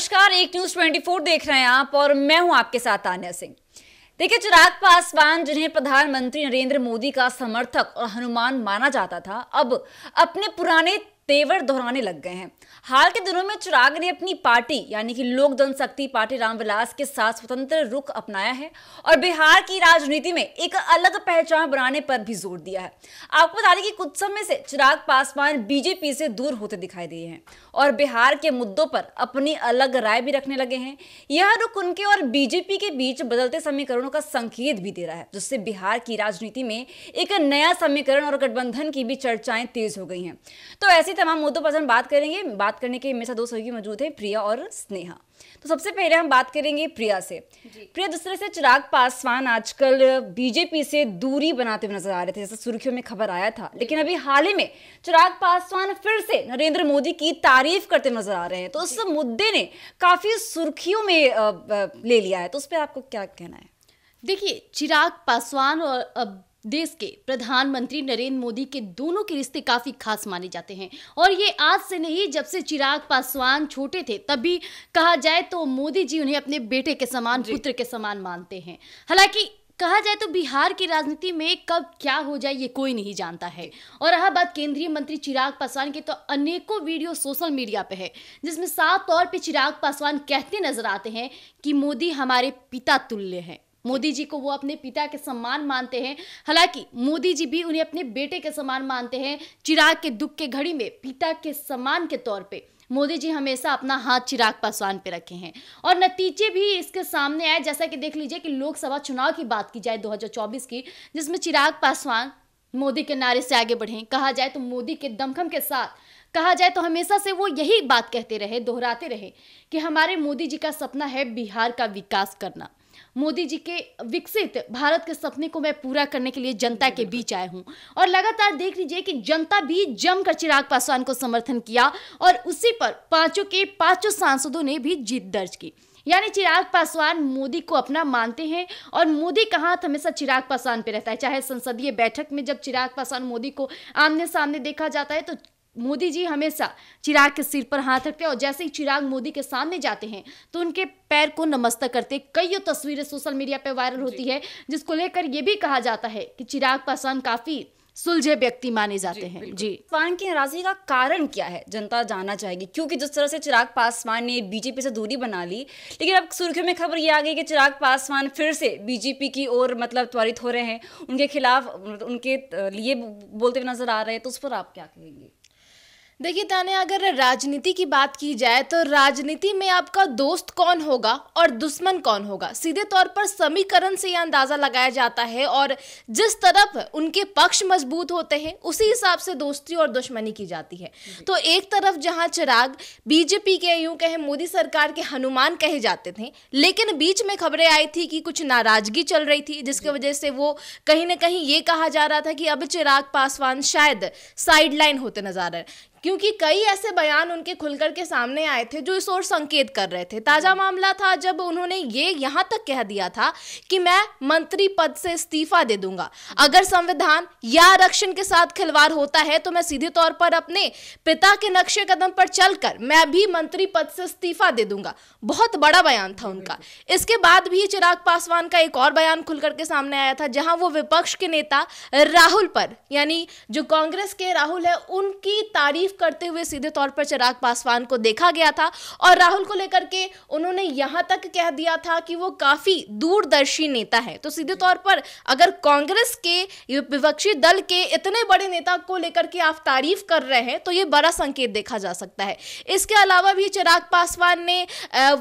नमस्कार एक न्यूज 24 देख रहे हैं आप और मैं हूं आपके साथ आन्या सिंह देखिए चिराग पासवान जिन्हें प्रधानमंत्री नरेंद्र मोदी का समर्थक और हनुमान माना जाता था अब अपने पुराने तेवर दोहराने लग गए हैं हाल के दिनों में चिराग ने अपनी पार्टी यानी कि लोक जनशक्ति पार्टी रामविलास के साथ स्वतंत्र रुख अपनाया है और बिहार की राजनीति में एक अलग पहचान बनाने पर भी जोर दिया है आपको बता दें कि कुछ समय से चिराग पासवान बीजेपी से दूर होते दिखाई दिए हैं और बिहार के मुद्दों पर अपनी अलग राय भी रखने लगे हैं यह रुख उनके और बीजेपी के बीच बदलते समीकरणों का संकेत भी दे रहा है जिससे बिहार की राजनीति में एक नया समीकरण और गठबंधन की भी चर्चाएं तेज हो गई हैं तो ऐसी तमाम मुद्दों पर हम बात करेंगे बात करने के मेरे साथ दो सहयोगी मौजूद हैं प्रिया और स्नेहा तो सबसे पहले हम बात करेंगे प्रिया से प्रिया दूसरे से चिराग पासवान आजकल बीजेपी से दूरी बनाते हुए नजर आ रहे थे जैसे सुर्खियों में खबर आया था लेकिन अभी हाल ही में चिराग पासवान फिर से नरेंद्र मोदी की तारीफ करते नजर आ रहे हैं तो उस मुद्दे ने काफी सुर्खियों में ले लिया है तो उस पर आपको क्या कहना है देखिए चिराग पासवान और देश के प्रधानमंत्री नरेंद्र मोदी के दोनों के रिश्ते काफी खास माने जाते हैं और ये आज से नहीं जब से चिराग पासवान छोटे थे तभी कहा जाए तो मोदी जी उन्हें अपने बेटे के समान पुत्र के समान मानते हैं हालांकि कहा जाए तो बिहार की राजनीति में कब क्या हो जाए ये कोई नहीं जानता है और रहा बात केंद्रीय मंत्री चिराग पासवान की तो अनेकों वीडियो सोशल मीडिया पे है जिसमें साफ तौर पे चिराग पासवान कहते नजर आते हैं कि मोदी हमारे पिता तुल्य हैं मोदी जी को वो अपने पिता के सम्मान मानते हैं हालांकि मोदी जी भी उन्हें अपने बेटे के सम्मान मानते हैं चिराग के दुख के घड़ी में पिता के सम्मान के तौर पे मोदी जी हमेशा अपना हाथ चिराग पासवान पे रखे हैं और नतीजे भी इसके सामने आए जैसा कि देख लीजिए कि लोकसभा चुनाव की बात की जाए 2024 की जिसमें चिराग पासवान मोदी के नारे से आगे बढ़े कहा जाए तो मोदी के दमखम के साथ कहा जाए तो हमेशा से वो यही बात कहते रहे दोहराते रहे कि हमारे मोदी जी का सपना है बिहार का विकास करना मोदी जी के विकसित भारत के सपने को मैं पूरा करने के लिए जनता के बीच आए हूँ और लगातार देख लीजिए कि जनता भी जमकर चिराग पासवान को समर्थन किया और उसी पर पांचों के पांचों सांसदों ने भी जीत दर्ज की यानी चिराग पासवान मोदी को अपना मानते हैं और मोदी का हाथ हमेशा चिराग पासवान पे रहता है चाहे संसदीय बैठक में जब चिराग पासवान मोदी को आमने सामने देखा जाता है तो मोदी जी हमेशा चिराग के सिर पर हाथ रखते हैं और जैसे ही चिराग मोदी के सामने जाते हैं तो उनके पैर को नमस्तक करते कई तो तस्वीरें सोशल मीडिया पर वायरल होती है जिसको लेकर यह भी कहा जाता है कि चिराग पासवान काफ़ी सुलझे व्यक्ति माने जाते जी, हैं जी पासवान की नाराजगी का कारण क्या है जनता जानना चाहेगी क्योंकि जिस तरह से चिराग पासवान ने बीजेपी से दूरी बना ली लेकिन अब सुर्खियों में खबर ये आ गई कि चिराग पासवान फिर से बीजेपी की ओर मतलब त्वरित हो रहे हैं उनके खिलाफ उनके लिए बोलते हुए नजर आ रहे हैं तो उस पर आप क्या कहेंगे देखिए ताने अगर राजनीति की बात की जाए तो राजनीति में आपका दोस्त कौन होगा और दुश्मन कौन होगा सीधे तौर पर समीकरण से यह अंदाज़ा लगाया जाता है और जिस तरफ उनके पक्ष मजबूत होते हैं उसी हिसाब से दोस्ती और दुश्मनी की जाती है तो एक तरफ जहां चिराग बीजेपी के यूं कहे मोदी सरकार के हनुमान कहे जाते थे लेकिन बीच में खबरें आई थी कि कुछ नाराजगी चल रही थी जिसकी वजह से वो कहीं ना कहीं ये कहा जा रहा था कि अब चिराग पासवान शायद साइडलाइन होते नजर आ रहे क्योंकि कई ऐसे बयान उनके खुलकर के सामने आए थे जो इस ओर संकेत कर रहे थे ताज़ा मामला था जब उन्होंने ये यहाँ तक कह दिया था कि मैं मंत्री पद से इस्तीफा दे दूंगा अगर संविधान या आरक्षण के साथ खिलवाड़ होता है तो मैं सीधे तौर पर अपने पिता के नक्शे कदम पर चलकर मैं भी मंत्री पद से इस्तीफा दे दूंगा बहुत बड़ा बयान था उनका इसके बाद भी चिराग पासवान का एक और बयान खुलकर के सामने आया था जहां वो विपक्ष के नेता राहुल पर यानी जो कांग्रेस के राहुल है उनकी तारीफ तारीफ करते हुए सीधे तौर पर चिराग पासवान को देखा गया था और राहुल को लेकर के उन्होंने यहां तक कह दिया था कि वो काफ़ी दूरदर्शी नेता है तो सीधे तौर पर अगर कांग्रेस के विपक्षी दल के इतने बड़े नेता को लेकर के आप तारीफ कर रहे हैं तो ये बड़ा संकेत देखा जा सकता है इसके अलावा भी चिराग पासवान ने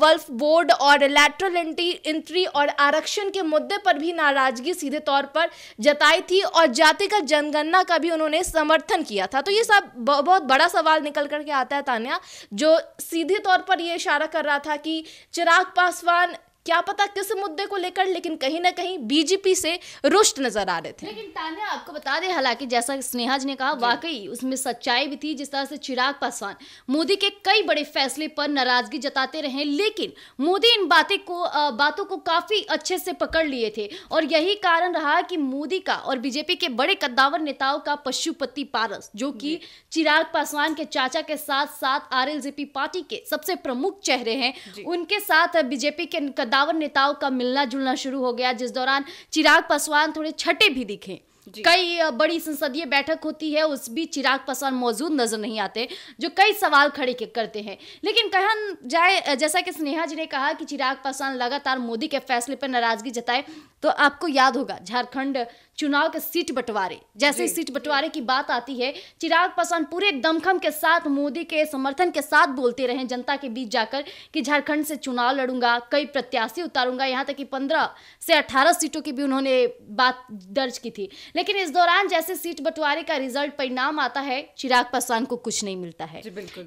वल्फ बोर्ड और लैटरल एंट्री और आरक्षण के मुद्दे पर भी नाराजगी सीधे तौर पर जताई थी और जाति का जनगणना का भी उन्होंने समर्थन किया था तो ये सब बहुत बड़ा बड़ा सवाल निकल कर के आता है तान्या जो सीधे तौर पर यह इशारा कर रहा था कि चिराग पासवान क्या पता किस मुद्दे को लेकर लेकिन कहीं ना कहीं बीजेपी से रुष्ट नजर आ रहे थे लेकिन तान्या आपको बता दें हालांकि जैसा स्नेहा जी ने कहा वाकई उसमें सच्चाई भी थी जिस तरह से चिराग पासवान मोदी के कई बड़े फैसले पर नाराजगी जताते रहे लेकिन मोदी इन बातें को बातों को काफी अच्छे से पकड़ लिए थे और यही कारण रहा कि मोदी का और बीजेपी के बड़े कद्दावर नेताओं का पशुपति पारस जो कि चिराग पासवान के चाचा के साथ साथ आर पार्टी के सबसे प्रमुख चेहरे हैं उनके साथ बीजेपी के कद्दावर नेताओं का मिलना जुलना शुरू हो गया जिस दौरान चिराग पासवान थोड़े छठे भी दिखे कई बड़ी संसदीय बैठक होती है उस बीच चिराग पासवान मौजूद नजर नहीं आते जो कई सवाल खड़े करते हैं लेकिन कहन जाए जैसा कि स्नेहा जी ने कहा कि चिराग पासवान लगातार मोदी के फैसले पर नाराजगी जताए तो आपको याद होगा झारखंड चुनाव के सीट बंटवारे जैसे सीट बंटवारे की बात आती है चिराग पासवान पूरे दमखम के साथ मोदी के समर्थन के साथ बोलते रहे जनता के बीच जाकर कि झारखंड से चुनाव लड़ूंगा कई प्रत्याशी उतारूंगा यहाँ तक कि पंद्रह से अठारह सीटों की भी उन्होंने बात दर्ज की थी लेकिन इस दौरान जैसे सीट बंटवारे का रिजल्ट परिणाम आता है चिराग पासवान को कुछ नहीं मिलता है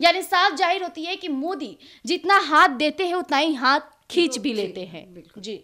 यानी साफ जाहिर होती है कि मोदी जितना हाथ देते हैं उतना ही हाथ खींच भी लेते हैं जी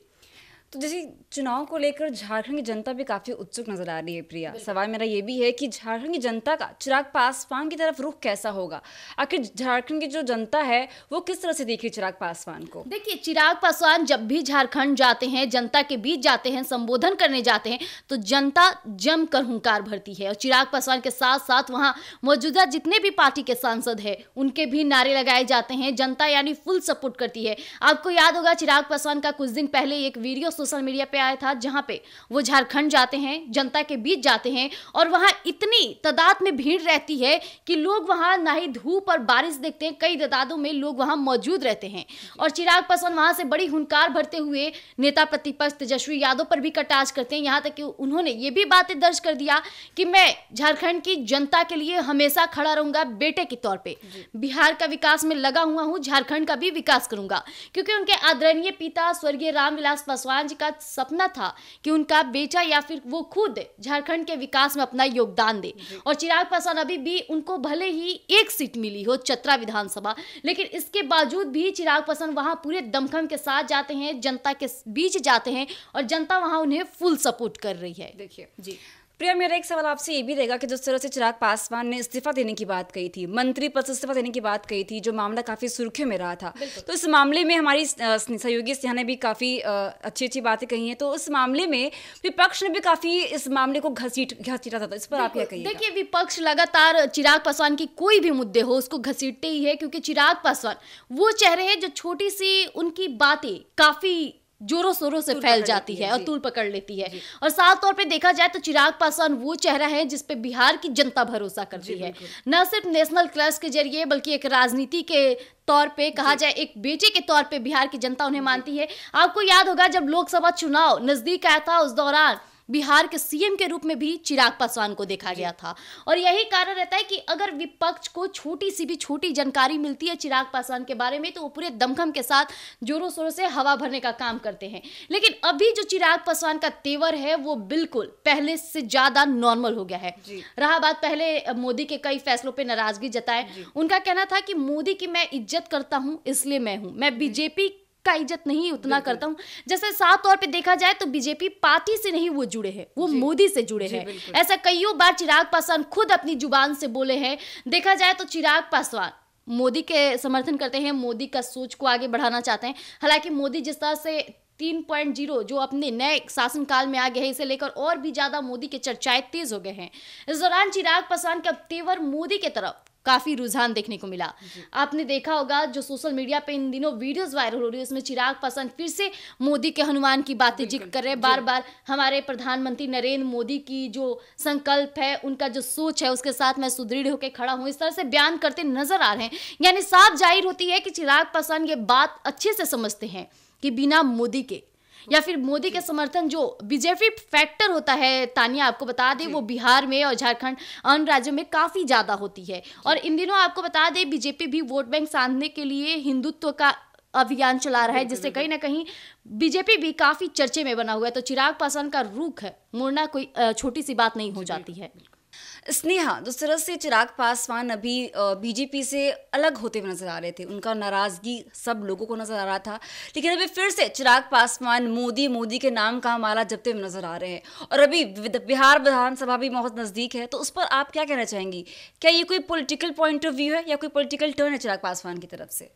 तो जैसे चुनाव को लेकर झारखंड की जनता भी काफ़ी उत्सुक नजर आ रही है प्रिया सवाल मेरा ये भी है कि झारखंड की जनता का चिराग पासवान की तरफ रुख कैसा होगा आखिर झारखंड की जो जनता है वो किस तरह से देख रही चिराग पासवान को देखिए चिराग पासवान जब भी झारखंड जाते हैं जनता के बीच जाते हैं संबोधन करने जाते हैं तो जनता जमकर हुंकार भरती है और चिराग पासवान के साथ साथ वहाँ मौजूदा जितने भी पार्टी के सांसद है उनके भी नारे लगाए जाते हैं जनता यानी फुल सपोर्ट करती है आपको याद होगा चिराग पासवान का कुछ दिन पहले एक वीडियो सोशल मीडिया पे आया था जहां पे वो झारखंड जाते हैं जनता के बीच जाते हैं और वहां इतनी तादाद में भीड़ रहती है कि लोग वहां ना ही धूप और बारिश देखते हैं कई तादादों में लोग वहां मौजूद रहते हैं और चिराग पासवान वहां से बड़ी हुनकार भरते हुए नेता प्रतिपक्ष तेजस्वी यादव पर भी कटाज करते हैं यहाँ तक कि उन्होंने ये भी बातें दर्ज कर दिया कि मैं झारखंड की जनता के लिए हमेशा खड़ा रहूंगा बेटे के तौर पर बिहार का विकास में लगा हुआ हूँ झारखंड का भी विकास करूंगा क्योंकि उनके आदरणीय पिता स्वर्गीय रामविलास पासवान जी का सपना था कि उनका बेटा या फिर वो खुद झारखंड के विकास में अपना योगदान दे और चिराग पासवान अभी भी उनको भले ही एक सीट मिली हो चतरा विधानसभा लेकिन इसके बावजूद भी चिराग पासवान वहाँ पूरे दमखम के साथ जाते हैं जनता के बीच जाते हैं और जनता वहाँ उन्हें फुल सपोर्ट कर रही है देखिए जी प्रिया मेरा एक सवाल आपसे ये भी रहेगा कि जिस तरह से चिराग पासवान ने इस्तीफा देने की बात कही थी मंत्री पद से इस्तीफा देने की बात कही थी जो मामला काफ़ी सुर्खियों में रहा था तो इस मामले में हमारी सहयोगी सिन्हा ने भी काफ़ी अच्छी अच्छी बातें कही हैं तो उस मामले में विपक्ष ने भी काफ़ी इस मामले को घसीट घसीटा था तो इस पर आप क्या कही देखिए विपक्ष लगातार चिराग पासवान की कोई भी मुद्दे हो उसको घसीटते ही है क्योंकि चिराग पासवान वो चेहरे है जो छोटी सी उनकी बातें काफ़ी जोरों शोरों से फैल जाती है और तूल पकड़ लेती है और साफ तौर पे देखा जाए तो चिराग पासवान वो चेहरा है जिसपे बिहार की जनता भरोसा करती है न सिर्फ नेशनल क्लर्स के जरिए बल्कि एक राजनीति के तौर पे कहा जाए एक बेटे के तौर पे बिहार की जनता उन्हें मानती है आपको याद होगा जब लोकसभा चुनाव नजदीक आया था उस दौरान बिहार के सीएम के रूप में भी चिराग पासवान को देखा गया था और यही कारण रहता है कि अगर विपक्ष को छोटी सी भी छोटी जानकारी मिलती है चिराग पासवान के बारे में तो वो पूरे दमखम के साथ जोरों शोरों से हवा भरने का काम करते हैं लेकिन अभी जो चिराग पासवान का तेवर है वो बिल्कुल पहले से ज्यादा नॉर्मल हो गया है रहा बात पहले मोदी के कई फैसलों पर नाराजगी जताए उनका कहना था कि मोदी की मैं इज्जत करता हूँ इसलिए मैं हूँ मैं बीजेपी का इज्जत नहीं उतना करता हूँ जैसे साफ तौर पे देखा जाए तो बीजेपी पार्टी से नहीं वो जुड़े हैं वो मोदी से जुड़े हैं ऐसा कईयों बार चिराग पासवान खुद अपनी जुबान से बोले हैं देखा जाए तो चिराग पासवान मोदी के समर्थन करते हैं मोदी का सोच को आगे बढ़ाना चाहते हैं हालांकि मोदी जिस तरह से तीन पॉइंट जीरो जो अपने नए शासनकाल में आ गए हैं इसे लेकर और भी ज्यादा मोदी के चर्चाएं तेज हो गए हैं इस दौरान चिराग पासवान के अब तेवर मोदी के तरफ काफ़ी रुझान देखने को मिला आपने देखा होगा जो सोशल मीडिया पे इन दिनों वीडियोस वायरल हो रही है उसमें चिराग पसंद फिर से मोदी के हनुमान की बातें जिक्र कर रहे हैं बार बार हमारे प्रधानमंत्री नरेंद्र मोदी की जो संकल्प है उनका जो सोच है उसके साथ मैं सुदृढ़ होकर खड़ा हूँ इस तरह से बयान करते नजर आ रहे हैं यानी साफ जाहिर होती है कि चिराग पसंद ये बात अच्छे से समझते हैं कि बिना मोदी के या फिर मोदी के समर्थन जो बीजेपी फैक्टर होता है तानिया आपको बता दें वो बिहार में और झारखंड अन्य राज्यों में काफ़ी ज़्यादा होती है और इन दिनों आपको बता दें बीजेपी भी वोट बैंक साधने के लिए हिंदुत्व का अभियान चला रहा है जिससे कहीं ना कहीं बीजेपी भी काफ़ी चर्चे में बना हुआ है तो चिराग पासवान का रूख है मुड़ना कोई छोटी सी बात नहीं हो जाती है स्नेहा जिस तरह से चिराग पासवान अभी बीजेपी से अलग होते हुए नजर आ रहे थे उनका नाराजगी सब लोगों को नजर आ रहा था लेकिन अभी फिर से चिराग पासवान मोदी मोदी के नाम का माला जपते हुए नजर आ रहे हैं और अभी बिहार विधानसभा भी बहुत नज़दीक है तो उस पर आप क्या कहना चाहेंगी क्या ये कोई पोलिटिकल पॉइंट ऑफ व्यू है या कोई पोलिटिकल टर्न है चिराग पासवान की तरफ से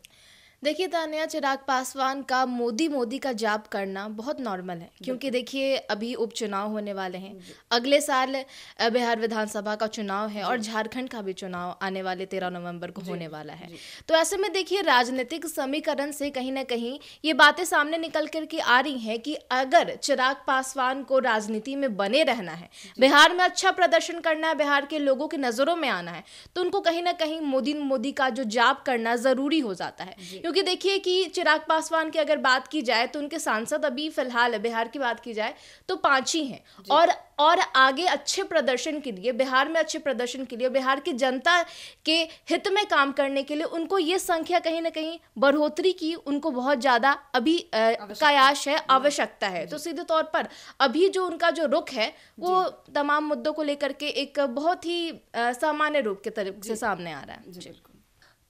देखिए तानिया चिराग पासवान का मोदी मोदी का जाप करना बहुत नॉर्मल है क्योंकि देखिए अभी उपचुनाव होने वाले हैं अगले साल बिहार विधानसभा का चुनाव है और झारखंड का भी चुनाव आने वाले तेरह नवंबर को होने वाला है तो ऐसे में देखिए राजनीतिक समीकरण से कहीं ना कहीं ये बातें सामने निकल करके आ रही हैं कि अगर चिराग पासवान को राजनीति में बने रहना है बिहार में अच्छा प्रदर्शन करना है बिहार के लोगों की नज़रों में आना है तो उनको कहीं ना कहीं मोदी मोदी का जो जाप करना ज़रूरी हो जाता है क्योंकि देखिए कि चिराग पासवान की अगर बात की जाए तो उनके सांसद अभी फिलहाल बिहार की बात की जाए तो पांच ही हैं और और आगे अच्छे प्रदर्शन के लिए बिहार में अच्छे प्रदर्शन के लिए बिहार की जनता के हित में काम करने के लिए उनको ये संख्या कहीं ना कहीं बढ़ोतरी की उनको बहुत ज़्यादा अभी कयाश है आवश्यकता है तो सीधे तौर पर अभी जो उनका जो रुख है वो तमाम मुद्दों को लेकर के एक बहुत ही सामान्य रूप के तरफ से सामने आ रहा है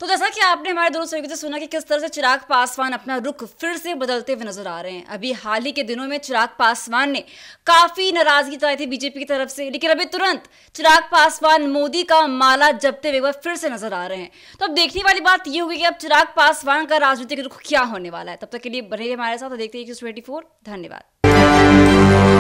तो जैसा कि आपने हमारे दोनों से तो सुना कि किस तरह से चिराग पासवान अपना रुख फिर से बदलते हुए नजर आ रहे हैं अभी हाल ही के दिनों में चिराग पासवान ने काफी नाराजगी जताई थी बीजेपी की तरफ से लेकिन अभी तुरंत चिराग पासवान मोदी का माला जपते हुए फिर से नजर आ रहे हैं तो अब देखने वाली बात यह होगी कि अब चिराग पासवान का राजनीतिक रुख क्या होने वाला है तब तक के लिए बने हमारे साथ देखते हैं धन्यवाद